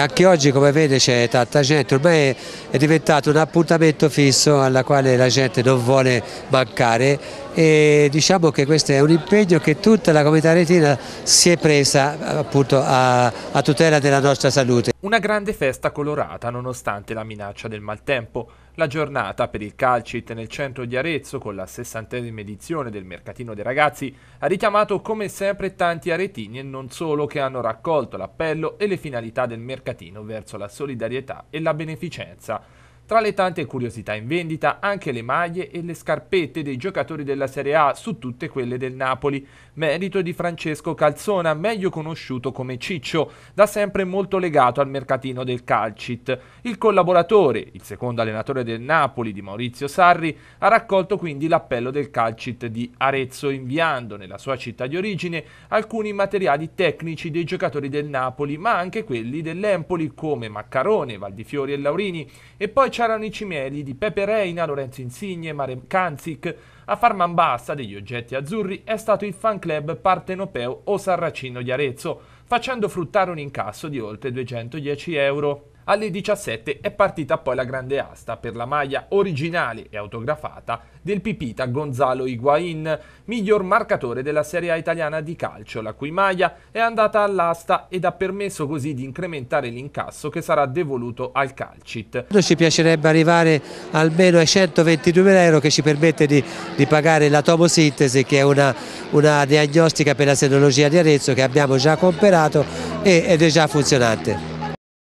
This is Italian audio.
Anche oggi come vede c'è tanta gente, ormai è diventato un appuntamento fisso alla quale la gente non vuole mancare e diciamo che questo è un impegno che tutta la comunità retina si è presa appunto a, a tutela della nostra salute. Una grande festa colorata nonostante la minaccia del maltempo. La giornata per il Calcit nel centro di Arezzo con la sessantesima edizione del Mercatino dei Ragazzi ha richiamato come sempre tanti aretini e non solo che hanno raccolto l'appello e le finalità del mercatino verso la solidarietà e la beneficenza. Tra le tante curiosità in vendita anche le maglie e le scarpette dei giocatori della Serie A su tutte quelle del Napoli, merito di Francesco Calzona, meglio conosciuto come Ciccio, da sempre molto legato al mercatino del calcit. Il collaboratore, il secondo allenatore del Napoli di Maurizio Sarri, ha raccolto quindi l'appello del calcit di Arezzo inviando nella sua città di origine alcuni materiali tecnici dei giocatori del Napoli, ma anche quelli dell'Empoli come Maccarone, Valdifiori e Laurini e poi c'è c'erano i cimeli di Pepe Reina, Lorenzo Insigne, Marem Kanzik. A far man bassa degli oggetti azzurri è stato il fan club partenopeo o sarracino di Arezzo, facendo fruttare un incasso di oltre 210 euro. Alle 17 è partita poi la grande asta per la maglia originale e autografata del Pipita Gonzalo Higuain, miglior marcatore della Serie A italiana di calcio, la cui maglia è andata all'asta ed ha permesso così di incrementare l'incasso che sarà devoluto al Calcit. Ci piacerebbe arrivare almeno ai 122.000 euro che ci permette di, di pagare la tomosintesi che è una, una diagnostica per la senologia di Arezzo che abbiamo già comperato ed è già funzionante.